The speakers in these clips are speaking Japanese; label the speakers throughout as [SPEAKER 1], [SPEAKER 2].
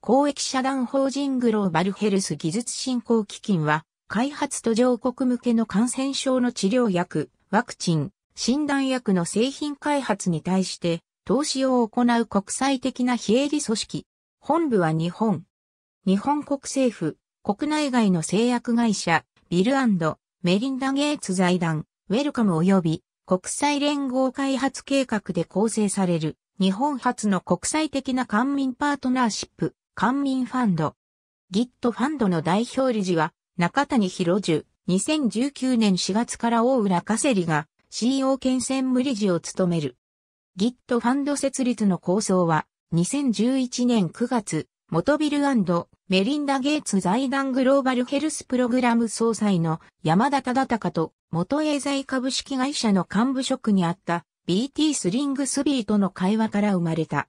[SPEAKER 1] 公益社団法人グローバルヘルス技術振興基金は、開発途上国向けの感染症の治療薬、ワクチン、診断薬の製品開発に対して、投資を行う国際的な非営利組織。本部は日本。日本国政府、国内外の製薬会社、ビルメリンダ・ゲイツ財団、ウェルカム及び国際連合開発計画で構成される日本初の国際的な官民パートナーシップ官民ファンド。ギットファンドの代表理事は、中谷博樹、2019年4月から大浦稼瀬里が CEO 県専務理事を務める。ギットファンド設立の構想は、2011年9月、元ビルメリンダ・ゲイツ財団グローバルヘルスプログラム総裁の山田忠隆と元英財株式会社の幹部職にあった BT スリングスビーとの会話から生まれた。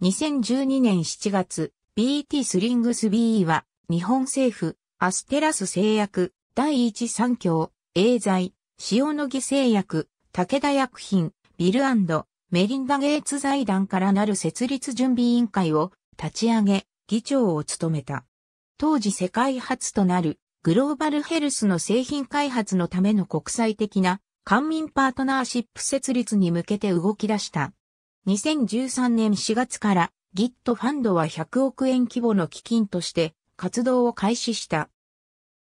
[SPEAKER 1] 2012年7月、BT スリングス BE は、日本政府、アステラス製薬、第一三共、エーザイ、塩野義製薬、武田薬品、ビルメリンダ・ゲイツ財団からなる設立準備委員会を立ち上げ、議長を務めた。当時世界初となるグローバルヘルスの製品開発のための国際的な官民パートナーシップ設立に向けて動き出した。2013年4月から g i t ファンドは100億円規模の基金として活動を開始した。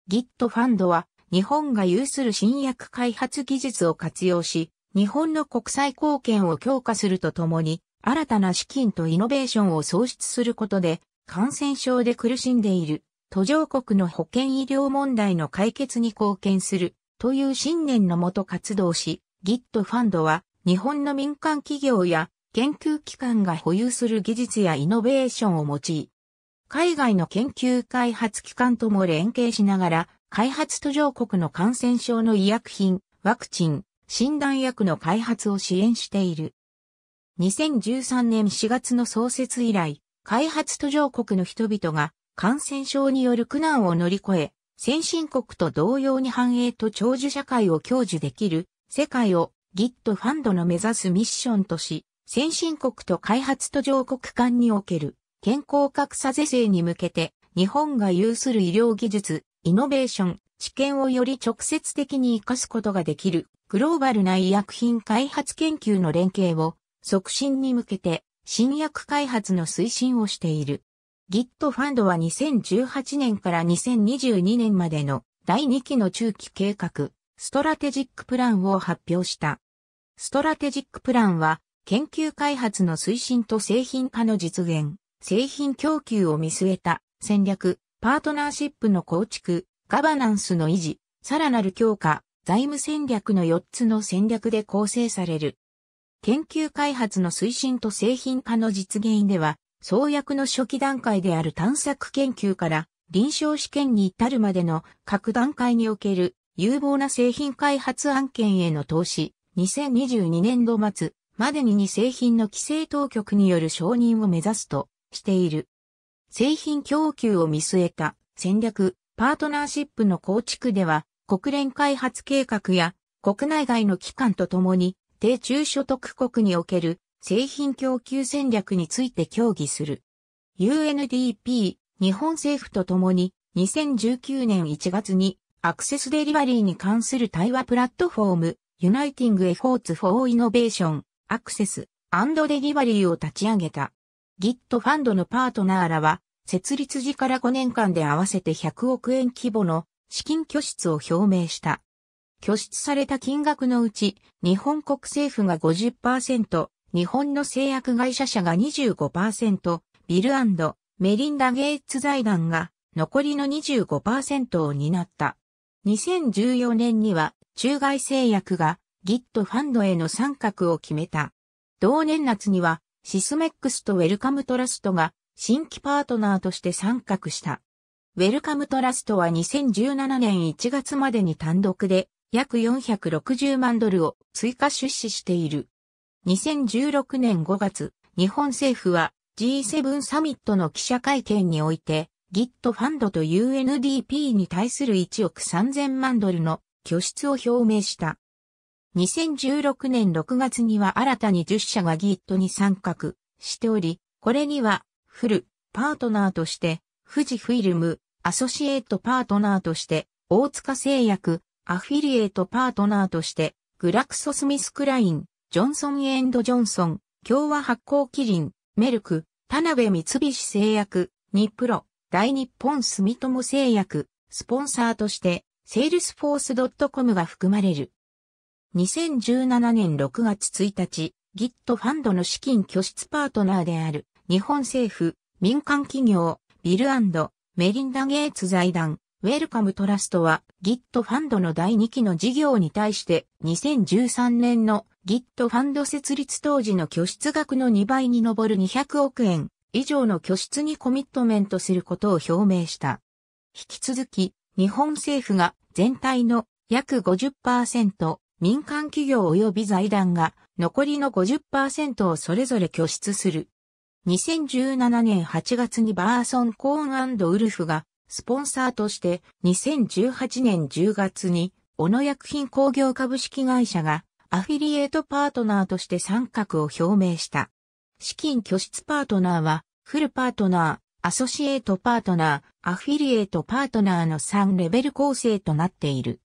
[SPEAKER 1] g i t ファンドは日本が有する新薬開発技術を活用し、日本の国際貢献を強化するとともに、新たな資金とイノベーションを創出することで、感染症で苦しんでいる途上国の保健医療問題の解決に貢献するという信念のもと活動し、g i t ファンドは日本の民間企業や研究機関が保有する技術やイノベーションを用い、海外の研究開発機関とも連携しながら、開発途上国の感染症の医薬品、ワクチン、診断薬の開発を支援している。2013年4月の創設以来、開発途上国の人々が感染症による苦難を乗り越え、先進国と同様に繁栄と長寿社会を享受できる世界を Git ファンドの目指すミッションとし、先進国と開発途上国間における健康格差是正に向けて日本が有する医療技術、イノベーション、知見をより直接的に活かすことができるグローバルな医薬品開発研究の連携を促進に向けて新薬開発の推進をしている。GIT ファンドは2018年から2022年までの第2期の中期計画、ストラテジックプランを発表した。ストラテジックプランは研究開発の推進と製品化の実現、製品供給を見据えた戦略、パートナーシップの構築、ガバナンスの維持、さらなる強化、財務戦略の4つの戦略で構成される。研究開発の推進と製品化の実現では、創薬の初期段階である探索研究から臨床試験に至るまでの各段階における有望な製品開発案件への投資、2022年度末、までにに製品の規制当局による承認を目指すとしている。製品供給を見据えた戦略、パートナーシップの構築では、国連開発計画や国内外の機関とともに、低中所得国における製品供給戦略について協議する。UNDP、日本政府とともに、2019年1月にアクセスデリバリーに関する対話プラットフォーム、ユナイティングエフォーツフォーイノベーションアクセス、デリバリーを立ち上げた。Git ファンドのパートナーらは、設立時から5年間で合わせて100億円規模の資金拠出を表明した。拠出された金額のうち、日本国政府が50%、日本の製薬会社社が25%、ビルメリンダ・ゲイツ財団が残りの25%を担った。2014年には中外製薬がギットファンドへの参画を決めた。同年夏には、シスメックスとウェルカムトラストが新規パートナーとして参画した。ウェルカムトラストは2017年1月までに単独で約460万ドルを追加出資している。2016年5月、日本政府は G7 サミットの記者会見において、ギットファンドと UNDP に対する1億3000万ドルの拠出を表明した。2016年6月には新たに10社が Git に参画しており、これにはフルパートナーとして富士フィルム、アソシエイトパートナーとして大塚製薬、アフィリエイトパートナーとしてグラクソスミスクライン、ジョンソン・エンド・ジョンソン、共和発行キリン、メルク、田辺三菱製薬、ニプロ、大日本住友製薬、スポンサーとして、セールスフォース .com が含まれる。2017年6月1日、g i t ファンドの資金拠出パートナーである日本政府、民間企業、ビルメリンダ・ゲイツ財団、ウェルカムトラストは g i t ファンドの第2期の事業に対して2013年の g i t ファンド設立当時の拠出額の2倍に上る200億円以上の拠出にコミットメントすることを表明した。引き続き、日本政府が全体の約50%民間企業及び財団が残りの50%をそれぞれ拠出する。2017年8月にバーソン・コーンウルフがスポンサーとして2018年10月に小野薬品工業株式会社がアフィリエイトパートナーとして参画を表明した。資金拠出パートナーはフルパートナー、アソシエイトパートナー、アフィリエイトパートナーの3レベル構成となっている。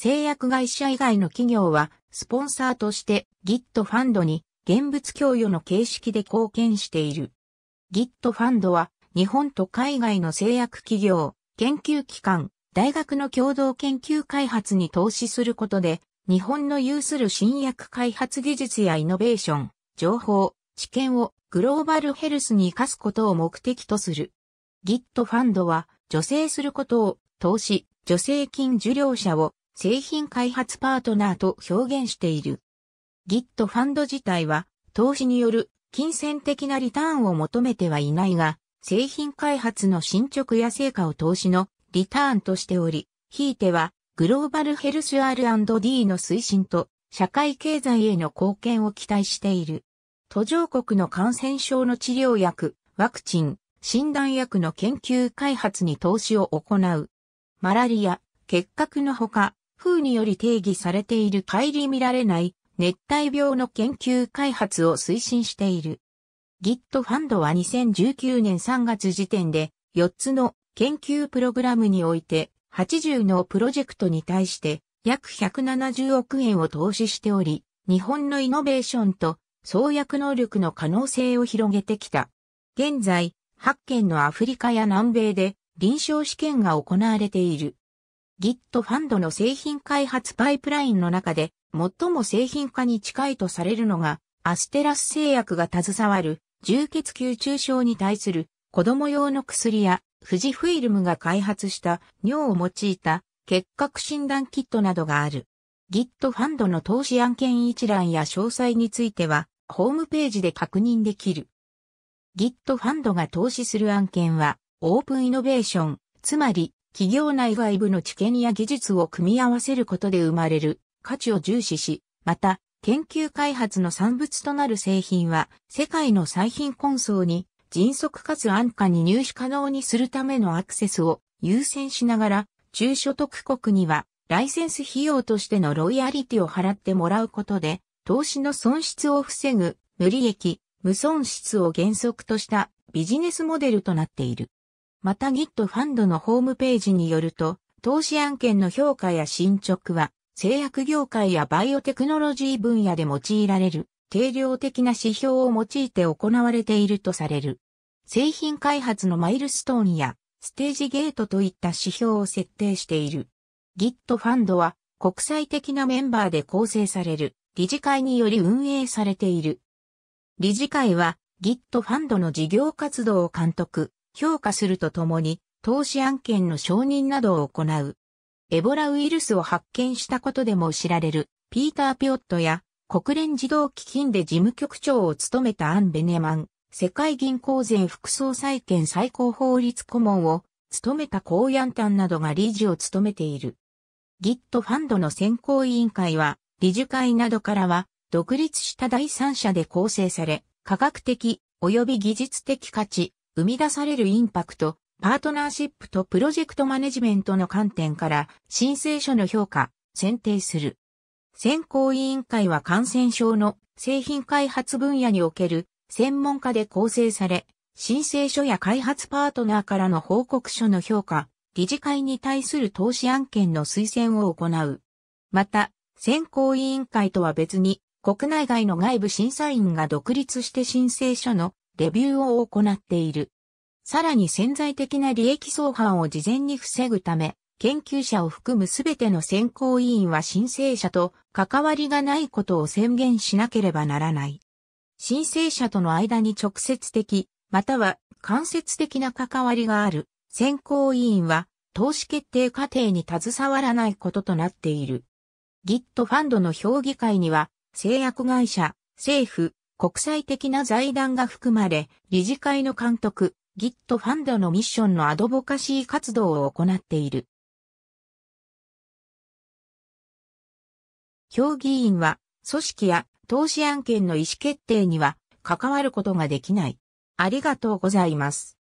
[SPEAKER 1] 製薬会社以外の企業は、スポンサーとして Git ファンドに現物供与の形式で貢献している。Git ファンドは、日本と海外の製薬企業、研究機関、大学の共同研究開発に投資することで、日本の有する新薬開発技術やイノベーション、情報、知見をグローバルヘルスに生かすことを目的とする。Git ファンドは、助成することを、投資、助成金受領者を製品開発パートナーと表現している。Git ファンド自体は投資による金銭的なリターンを求めてはいないが、製品開発の進捗や成果を投資のリターンとしており、ひいてはグローバルヘルス R&D の推進と社会経済への貢献を期待している。途上国の感染症の治療薬、ワクチン、診断薬の研究開発に投資を行う。マラリア、結核のほか、風により定義されている帰り見られない熱帯病の研究開発を推進している。g i t ファンドは2019年3月時点で4つの研究プログラムにおいて80のプロジェクトに対して約170億円を投資しており、日本のイノベーションと創薬能力の可能性を広げてきた。現在、8件のアフリカや南米で臨床試験が行われている。g i t ファンドの製品開発パイプラインの中で最も製品化に近いとされるのがアステラス製薬が携わる重血球中症に対する子供用の薬や富士フィルムが開発した尿を用いた結核診断キットなどがある。g i t ファンドの投資案件一覧や詳細についてはホームページで確認できる。g i t ファンドが投資する案件はオープンイノベーション、つまり企業内外部の知見や技術を組み合わせることで生まれる価値を重視し、また、研究開発の産物となる製品は、世界の最貧困層に、迅速かつ安価に入手可能にするためのアクセスを優先しながら、中所得国には、ライセンス費用としてのロイヤリティを払ってもらうことで、投資の損失を防ぐ、無利益、無損失を原則としたビジネスモデルとなっている。また GitFund のホームページによると、投資案件の評価や進捗は、製薬業界やバイオテクノロジー分野で用いられる定量的な指標を用いて行われているとされる。製品開発のマイルストーンやステージゲートといった指標を設定している。Git ファンドは国際的なメンバーで構成される理事会により運営されている。理事会は Git ファンドの事業活動を監督、評価するとともに、投資案件の承認などを行う。エボラウイルスを発見したことでも知られる、ピーター・ピョットや、国連児童基金で事務局長を務めたアン・ベネマン、世界銀行前副総裁権最高法律顧問を務めたコーヤンタンなどが理事を務めている。ギットファンドの選考委員会は、理事会などからは、独立した第三者で構成され、科学的及び技術的価値、生み出されるインパクト、パートナーシップとプロジェクトマネジメントの観点から申請書の評価、選定する。選考委員会は感染症の製品開発分野における専門家で構成され、申請書や開発パートナーからの報告書の評価、理事会に対する投資案件の推薦を行う。また、選考委員会とは別に、国内外の外部審査員が独立して申請書のレビューを行っている。さらに潜在的な利益相反を事前に防ぐため、研究者を含むすべての選考委員は申請者と関わりがないことを宣言しなければならない。申請者との間に直接的、または間接的な関わりがある選考委員は投資決定過程に携わらないこととなっている。Git ファンドの評議会には製薬会社、政府、国際的な財団が含まれ、理事会の監督、ギットファンドのミッションのアドボカシー活動を行っている。評議員は、組織や投資案件の意思決定には関わることができない。ありがとうございます。